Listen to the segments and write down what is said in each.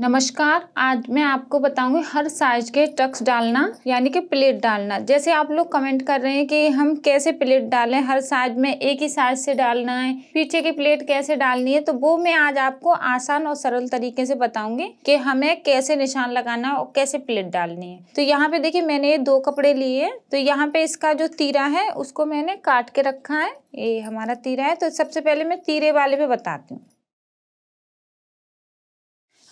नमस्कार आज मैं आपको बताऊंगी हर साइज के टक्स डालना यानी कि प्लेट डालना जैसे आप लोग कमेंट कर रहे हैं कि हम कैसे प्लेट डालें हर साइज में एक ही साइज से डालना है पीछे की प्लेट कैसे डालनी है तो वो मैं आज आपको आसान और सरल तरीके से बताऊंगी कि हमें कैसे निशान लगाना है और कैसे प्लेट डालनी है तो यहाँ पे देखिये मैंने ये दो कपड़े लिए तो यहाँ पे इसका जो तीरा है उसको मैंने काट के रखा है ये हमारा तीरा है तो सबसे पहले मैं तीरे वाले पे बताती हूँ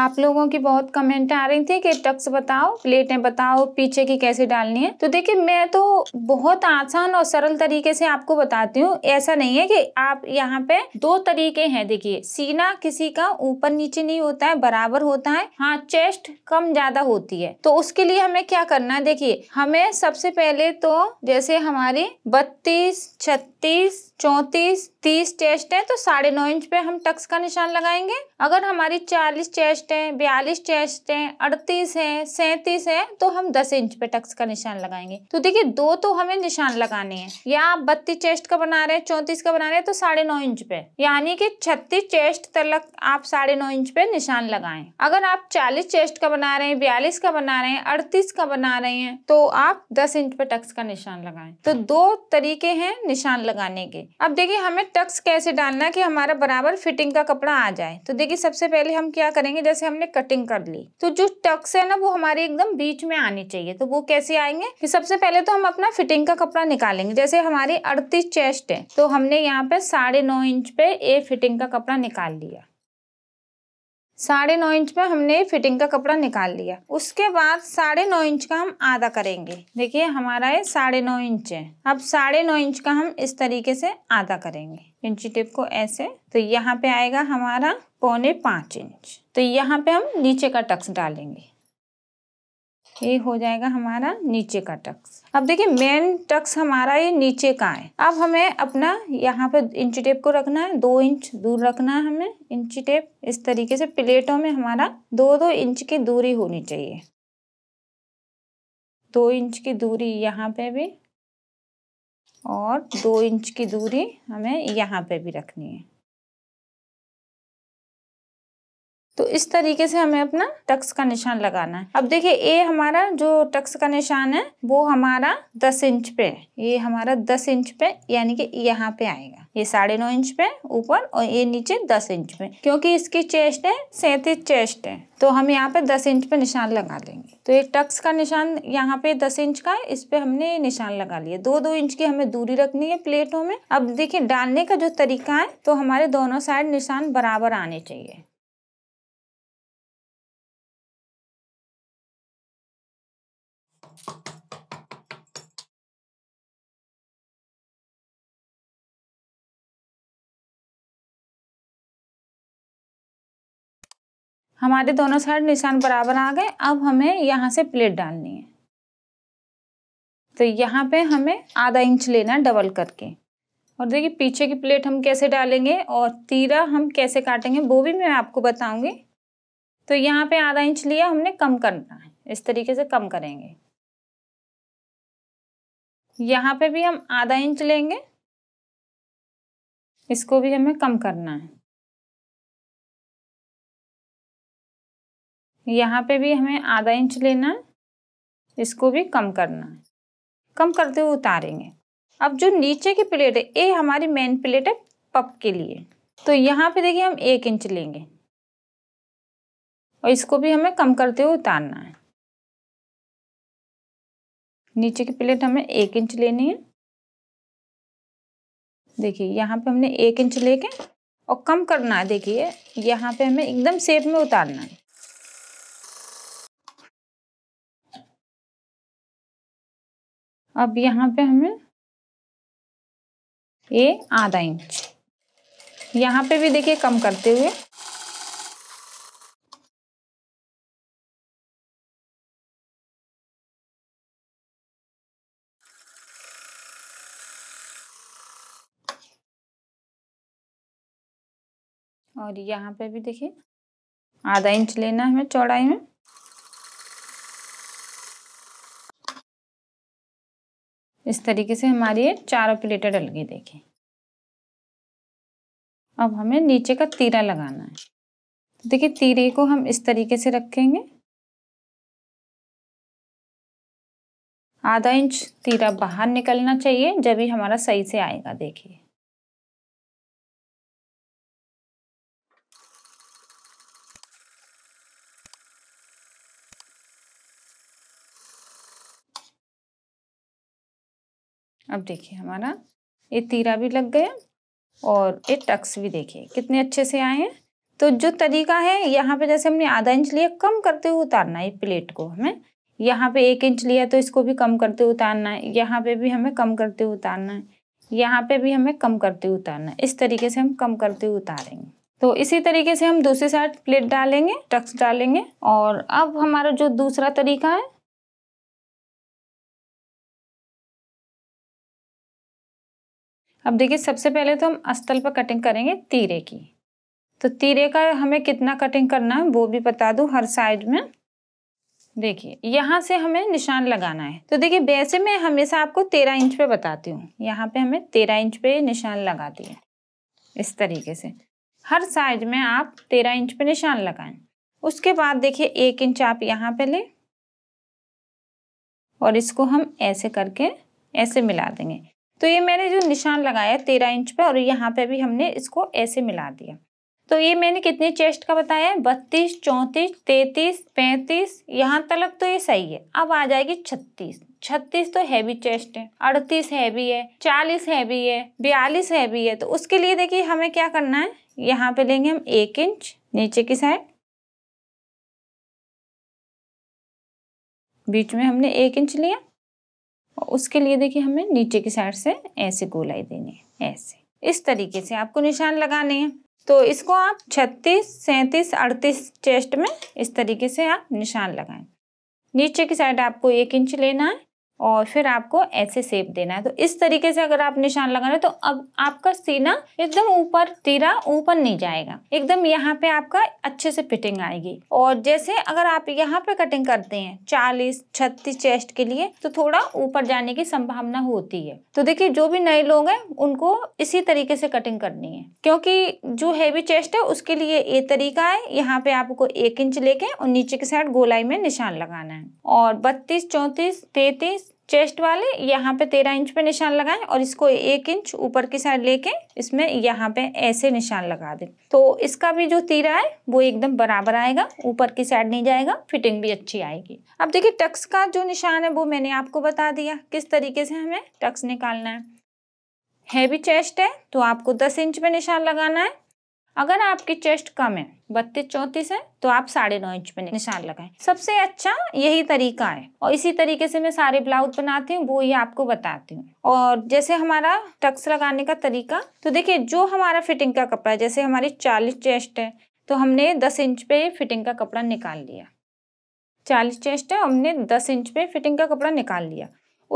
आप लोगों की बहुत कमेंट आ रही थी कि टक्स बताओ प्लेटें बताओ पीछे की कैसे डालनी है तो देखिए मैं तो बहुत आसान और सरल तरीके से आपको बताती हूँ ऐसा नहीं है कि आप यहाँ पे दो तरीके हैं देखिए सीना किसी का ऊपर नीचे नहीं होता है बराबर होता है हाँ चेस्ट कम ज्यादा होती है तो उसके लिए हमें क्या करना है देखिए हमें सबसे पहले तो जैसे हमारी बत्तीस छत्तीस चौतीस तीस चेस्ट है तो साढ़े नौ इंच पे हम टक्स का निशान लगाएंगे अगर हमारी चालीस चेस्ट चेस्ट है बयालीस चेस्ट है अड़तीस है सैतीस है तो हम दस इंच पे टक्स का निशान लगाएंगे तो देखिए दो तो हमें निशान लगाने हैं या आप बत्तीस चेस्ट का बना रहे हैं चौंतीस का बना रहे हैं तो साढ़े नौ इंच पे यानी कि छत्तीस चेस्ट तलक आप साढ़े नौ इंच पे निशान लगाएं अगर आप चालीस चेस्ट का बना रहे हैं बयालीस का बना रहे हैं अड़तीस का बना रहे हैं तो आप दस इंच पे टक्स का निशान लगाए तो दो तरीके हैं निशान लगाने के अब देखिए हमें टक्स कैसे डालना की हमारा बराबर फिटिंग का कपड़ा आ जाए तो देखिए सबसे पहले हम क्या करेंगे तरह से हमने कटिंग कर ली तो जो टक्स है ना वो हमारे एकदम बीच में आने चाहिए तो वो कैसे आएंगे कि सबसे पहले तो हम अपना फिटिंग का कपड़ा निकालेंगे जैसे हमारी अड़तीस चेस्ट है तो हमने यहाँ पे साढ़े नौ इंच पे ए फिटिंग का कपड़ा निकाल लिया साढ़े नौ इंच में हमने फिटिंग का कपड़ा निकाल लिया उसके बाद साढ़े नौ इंच का हम आधा करेंगे देखिए हमारा ये साढ़े नौ इंच है अब साढ़े नौ इंच का हम इस तरीके से आधा करेंगे इंची टेप को ऐसे तो यहाँ पे आएगा हमारा पौने पाँच इंच तो यहाँ पे हम नीचे का टक्स डालेंगे ये हो जाएगा हमारा नीचे का टक्स अब देखिए मेन टक्स हमारा ये नीचे का है अब हमें अपना यहाँ पे इंच टेप को रखना है दो इंच दूर रखना है हमें इंच टेप इस तरीके से प्लेटों में हमारा दो दो इंच की दूरी होनी चाहिए दो इंच की दूरी यहाँ पे भी और दो इंच की दूरी हमें यहाँ पे भी रखनी है तो इस तरीके से हमें अपना टक्स का निशान लगाना है अब देखिए ए हमारा जो टक्स का निशान है वो हमारा दस इंच पे है ये हमारा दस इंच पे यानी कि यहाँ पे आएगा ये साढ़े नौ इंच पे ऊपर और ये नीचे दस इंच पे क्योंकि इसकी चेस्ट है सैतीस चेस्ट है तो हम यहाँ पे दस इंच पे निशान लगा लेंगे तो ये टक्स का निशान यहाँ पे दस इंच का है इस पे हमने निशान लगा लिया दो दो इंच की हमें दूरी रखनी है प्लेटों में अब देखिए डालने का जो तरीका है तो हमारे दोनों साइड निशान बराबर आने चाहिए हमारे दोनों साइड निशान बराबर आ गए अब हमें यहाँ से प्लेट डालनी है तो यहाँ पे हमें आधा इंच लेना है डबल करके और देखिए पीछे की प्लेट हम कैसे डालेंगे और तीरा हम कैसे काटेंगे वो भी मैं आपको बताऊंगी तो यहाँ पे आधा इंच लिया हमने कम करना है इस तरीके से कम करेंगे यहाँ पे भी हम आधा इंच लेंगे इसको भी हमें कम करना है यहाँ पे भी हमें आधा इंच लेना है इसको भी कम करना है कम करते हुए उतारेंगे अब जो नीचे की प्लेट है ये हमारी मेन प्लेट है पप के लिए तो यहाँ पे देखिए हम एक इंच लेंगे और इसको भी हमें कम करते हुए उतारना है नीचे की प्लेट हमें एक इंच लेनी है देखिए यहाँ पे हमने एक इंच लेके और कम करना है देखिए यहाँ पे हमें एकदम सेप में उतारना है अब यहाँ पे हमें ये आधा इंच यहाँ पे भी देखिए कम करते हुए और यहाँ पे भी देखिए आधा इंच लेना है हमें चौड़ाई में इस तरीके से हमारी ये चारों प्लेटें डल गई देखिए अब हमें नीचे का तीरा लगाना है तो देखिए तीरे को हम इस तरीके से रखेंगे आधा इंच तीरा बाहर निकलना चाहिए जब ही हमारा सही से आएगा देखिए अब देखिए हमारा ये तीरा भी लग गया और ये टक्स भी देखिए कितने अच्छे से आए हैं तो जो तरीका है यहाँ पे जैसे हमने आधा इंच लिया कम करते हुए उतारना है प्लेट को हमें यहाँ पे एक इंच लिया तो इसको भी कम करते हुए उतारना है यहाँ पे भी हमें कम करते हुए उतारना है यहाँ पे भी हमें कम करते हुए उतारना है इस तरीके से हम कम करते हुए उतारेंगे तो इसी तरीके से हम दूसरी साइड प्लेट डालेंगे टक्स डालेंगे और अब हमारा जो दूसरा तरीका है अब देखिए सबसे पहले तो हम अस्तल पर कटिंग करेंगे तीरे की तो तीरे का हमें कितना कटिंग करना है वो भी बता दूँ हर साइड में देखिए यहाँ से हमें निशान लगाना है तो देखिए वैसे मैं हमेशा आपको तेरह इंच पे बताती हूँ यहाँ पे हमें तेरह इंच पे निशान लगा दिए इस तरीके से हर साइड में आप तेरह इंच पे निशान लगाएं उसके बाद देखिए एक इंच आप यहाँ पे लें और इसको हम ऐसे करके ऐसे मिला देंगे तो ये मैंने जो निशान लगाया तेरह इंच पे और यहाँ पे भी हमने इसको ऐसे मिला दिया तो ये मैंने कितने चेस्ट का बताया है बत्तीस चौंतीस तैतीस पैंतीस यहाँ तलक तो ये सही है अब आ जाएगी छत्तीस छत्तीस तो हैवी चेस्ट है अड़तीस हैवी है चालीस हैवी है बयालीस हैवी है तो उसके लिए देखिए हमें क्या करना है यहाँ पे लेंगे हम एक इंच नीचे की साइड बीच में हमने एक इंच लिया उसके लिए देखिए हमें नीचे की साइड से ऐसे गोलाई देनी है ऐसे इस तरीके से आपको निशान लगाने हैं तो इसको आप 36, 37, 38 चेस्ट में इस तरीके से आप निशान लगाएं नीचे की साइड आपको एक इंच लेना है और फिर आपको ऐसे सेप देना है तो इस तरीके से अगर आप निशान लगाना है तो अब आपका सीना एकदम ऊपर तीरा ऊपर नहीं जाएगा एकदम यहाँ पे आपका अच्छे से फिटिंग आएगी और जैसे अगर आप यहाँ पे कटिंग करते हैं चालीस छत्तीस चेस्ट के लिए तो थोड़ा ऊपर जाने की संभावना होती है तो देखिए जो भी नए लोग हैं उनको इसी तरीके से कटिंग करनी है क्योंकि जो हैवी चेस्ट है उसके लिए ये तरीका है यहाँ पे आपको एक इंच लेके और नीचे के साइड गोलाई में निशान लगाना है और बत्तीस चौंतीस तैतीस चेस्ट वाले यहाँ पे तेरह इंच पे निशान लगाएं और इसको एक इंच ऊपर की साइड लेके इसमें यहाँ पे ऐसे निशान लगा दें तो इसका भी जो तीरा है वो एकदम बराबर आएगा ऊपर की साइड नहीं जाएगा फिटिंग भी अच्छी आएगी अब देखिए टक्स का जो निशान है वो मैंने आपको बता दिया किस तरीके से हमें टक्स निकालना है हैवी चेस्ट है तो आपको दस इंच पे निशान लगाना है अगर आपकी चेस्ट कम है बत्तीस चौंतीस है तो आप साढ़े नौ इंच में निशान लगाएं सबसे अच्छा यही तरीका है और इसी तरीके से मैं सारे ब्लाउज बनाती हूँ वो ये आपको बताती हूँ और जैसे हमारा टक्स लगाने का तरीका तो देखिए जो हमारा फिटिंग का कपड़ा है जैसे हमारी चालीस चेस्ट है तो हमने दस इंच पे फिटिंग का कपड़ा निकाल लिया चालीस चेस्ट है हमने दस इंच पे फिटिंग का कपड़ा निकाल लिया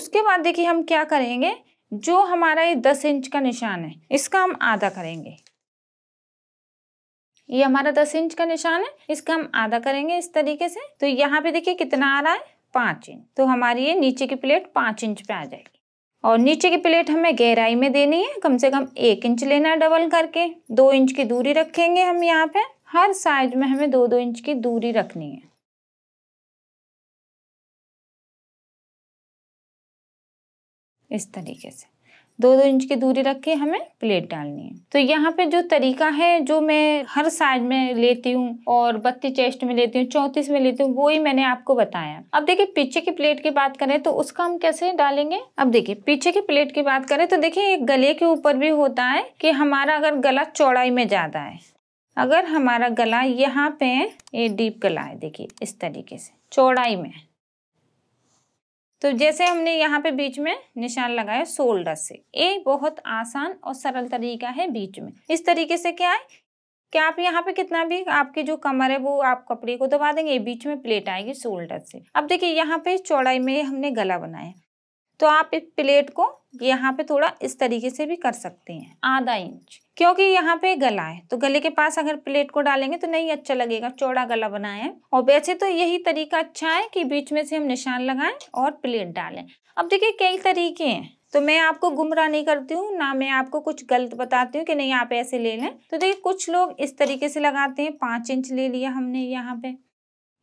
उसके बाद देखिए हम क्या करेंगे जो हमारा ये दस इंच का निशान है इसका हम आधा करेंगे ये हमारा दस इंच का निशान है इसका हम आधा करेंगे इस तरीके से तो यहाँ पे देखिए कितना आ रहा है पाँच इंच तो हमारी ये नीचे की प्लेट पाँच इंच पे आ जाएगी और नीचे की प्लेट हमें गहराई में देनी है कम से कम एक इंच लेना है डबल करके दो इंच की दूरी रखेंगे हम यहाँ पे हर साइज में हमें दो दो इंच की दूरी रखनी है इस तरीके से दो दो इंच की दूरी रख के हमें प्लेट डालनी है तो यहाँ पे जो तरीका है जो मैं हर साइज में लेती हूँ और बत्तीस चेस्ट में लेती हूँ चौंतीस में लेती हूँ वो ही मैंने आपको बताया अब देखिए पीछे की प्लेट की बात करें तो उसका हम कैसे डालेंगे अब देखिए पीछे की प्लेट की बात करें तो देखिए गले के ऊपर भी होता है कि हमारा अगर गला चौड़ाई में ज़्यादा है अगर हमारा गला यहाँ पे ये डीप गला है देखिए इस तरीके से चौड़ाई में तो जैसे हमने यहाँ पे बीच में निशान लगाया शोल्डर से ये बहुत आसान और सरल तरीका है बीच में इस तरीके से क्या है कि आप यहाँ पे कितना भी आपकी जो कमर है वो आप कपड़े को दबा देंगे बीच में प्लेट आएगी शोल्डर से अब देखिए यहाँ पे चौड़ाई में हमने गला बनाया तो आप इस प्लेट को यहाँ पे थोड़ा इस तरीके से भी कर सकते हैं आधा इंच क्योंकि यहाँ पे गला है तो गले के पास अगर प्लेट को डालेंगे तो नहीं अच्छा लगेगा चौड़ा गला बनाए और वैसे तो यही तरीका अच्छा है कि बीच में से हम निशान लगाएं और प्लेट डालें अब देखिए कई तरीके हैं तो मैं आपको गुमराह नहीं करती हूँ ना मैं आपको कुछ गलत बताती हूँ कि नहीं आप ऐसे ले लें तो देखिए कुछ लोग इस तरीके से लगाते हैं पाँच इंच ले लिया हमने यहाँ पे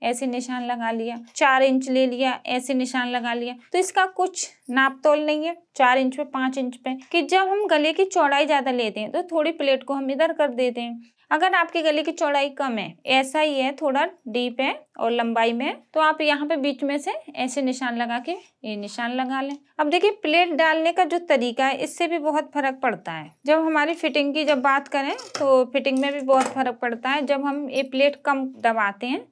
ऐसे निशान लगा लिया चार इंच ले लिया ऐसे निशान लगा लिया तो इसका कुछ नाप तोल नहीं है चार इंच पे पांच इंच पे कि जब हम गले की चौड़ाई ज़्यादा लेते हैं तो थोड़ी प्लेट को हम इधर कर देते हैं अगर आपके गले की चौड़ाई कम है ऐसा ही है थोड़ा डीप है और लंबाई में तो आप यहाँ पे बीच में से ऐसे निशान लगा के ये निशान लगा लें अब देखिए प्लेट डालने का जो तरीका है इससे भी बहुत फर्क पड़ता है जब हमारी फिटिंग की जब बात करें तो फिटिंग में भी बहुत फर्क पड़ता है जब हम ये प्लेट कम दबाते हैं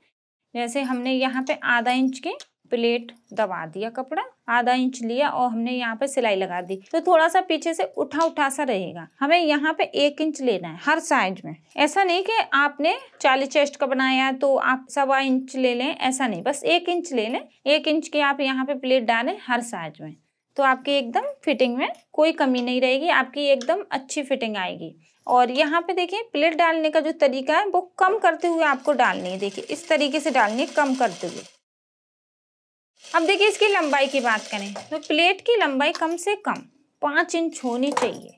जैसे हमने यहाँ पे आधा इंच के प्लेट दबा दिया कपड़ा आधा इंच लिया और हमने यहाँ पे सिलाई लगा दी तो थोड़ा सा पीछे से उठा उठा सा रहेगा हमें यहाँ पे एक इंच लेना है हर साइज में ऐसा नहीं कि आपने चालीस चेस्ट का बनाया तो आप सवा इंच ले लें ऐसा नहीं बस एक इंच ले लें एक इंच की आप यहाँ पे प्लेट डालें हर साइज में तो आपकी एकदम फिटिंग में कोई कमी नहीं रहेगी आपकी एकदम अच्छी फिटिंग आएगी और यहाँ पे देखिए प्लेट डालने का जो तरीका है वो कम करते हुए आपको डालनी है देखिए इस तरीके से डालनी है कम करते हुए अब देखिए इसकी लंबाई की बात करें तो प्लेट की लंबाई कम से कम पाँच इंच होनी चाहिए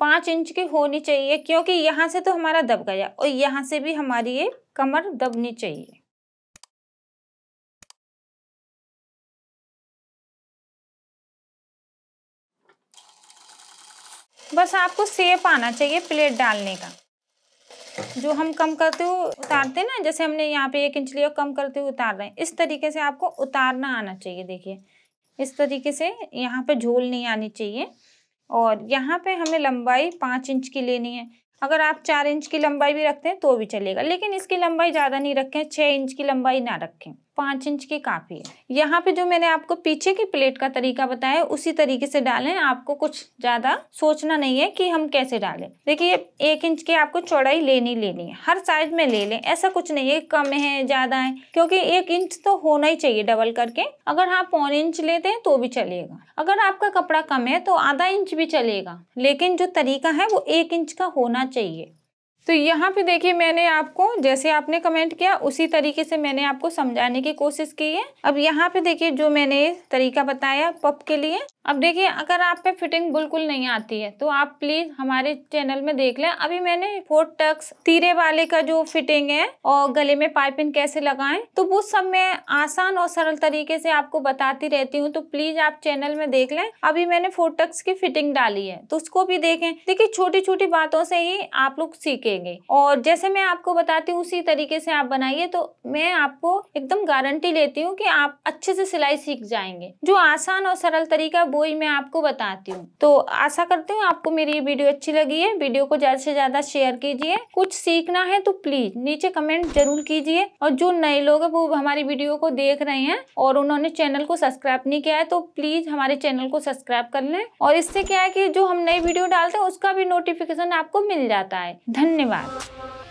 पाँच इंच की होनी चाहिए क्योंकि यहाँ से तो हमारा दब गया और यहाँ से भी हमारी ये कमर दबनी चाहिए बस आपको सेप आना चाहिए प्लेट डालने का जो हम कम करते हुए उतारते हैं ना जैसे हमने यहाँ पे एक इंच लिया कम करते हुए उतार रहे हैं इस तरीके से आपको उतारना आना चाहिए देखिए इस तरीके से यहाँ पे झोल नहीं आनी चाहिए और यहाँ पे हमें लंबाई पाँच इंच की लेनी है अगर आप चार इंच की लंबाई भी रखते हैं तो भी चलेगा लेकिन इसकी लंबाई ज़्यादा नहीं रखें छः इंच की लंबाई ना रखें पाँच इंच की काफ़ी है यहाँ पे जो मैंने आपको पीछे की प्लेट का तरीका बताया उसी तरीके से डालें आपको कुछ ज़्यादा सोचना नहीं है कि हम कैसे डालें देखिए एक इंच की आपको चौड़ाई लेनी लेनी है हर साइज में ले लें ऐसा कुछ नहीं है कम है ज़्यादा है क्योंकि एक इंच तो होना ही चाहिए डबल करके अगर आप पौन इंच लेते हैं तो भी चलेगा अगर आपका कपड़ा कम है तो आधा इंच भी चलेगा लेकिन जो तरीका है वो एक इंच का होना चाहिए तो यहाँ पे देखिए मैंने आपको जैसे आपने कमेंट किया उसी तरीके से मैंने आपको समझाने की कोशिश की है अब यहाँ पे देखिए जो मैंने तरीका बताया पप के लिए अब देखिए अगर आप पे फिटिंग बिल्कुल नहीं आती है तो आप प्लीज हमारे चैनल में देख लें अभी मैंने फोर टक्स तीरे वाले का जो फिटिंग है और गले में पाइपिंग कैसे लगाएं तो वो सब मैं आसान और सरल तरीके से आपको बताती रहती हूँ तो प्लीज आप चैनल में देख लें अभी मैंने फोर टक्स की फिटिंग डाली है तो उसको भी देखें देखिए छोटी छोटी बातों से ही आप लोग सीखेंगे और जैसे मैं आपको बताती हूँ उसी तरीके से आप बनाइए तो मैं आपको एकदम गारंटी लेती हूँ की आप अच्छे से सिलाई सीख जाएंगे जो आसान और सरल तरीका वो ही मैं आपको बताती हूँ तो आशा करती हूँ आपको मेरी ये वीडियो अच्छी लगी है वीडियो को ज़्यादा से ज़्यादा शेयर कीजिए कुछ सीखना है तो प्लीज़ नीचे कमेंट जरूर कीजिए और जो नए लोग है वो हमारी वीडियो को देख रहे हैं और उन्होंने चैनल को सब्सक्राइब नहीं किया है तो प्लीज़ हमारे चैनल को सब्सक्राइब कर ले और इससे क्या है की जो हम नई वीडियो डालते हैं उसका भी नोटिफिकेशन आपको मिल जाता है धन्यवाद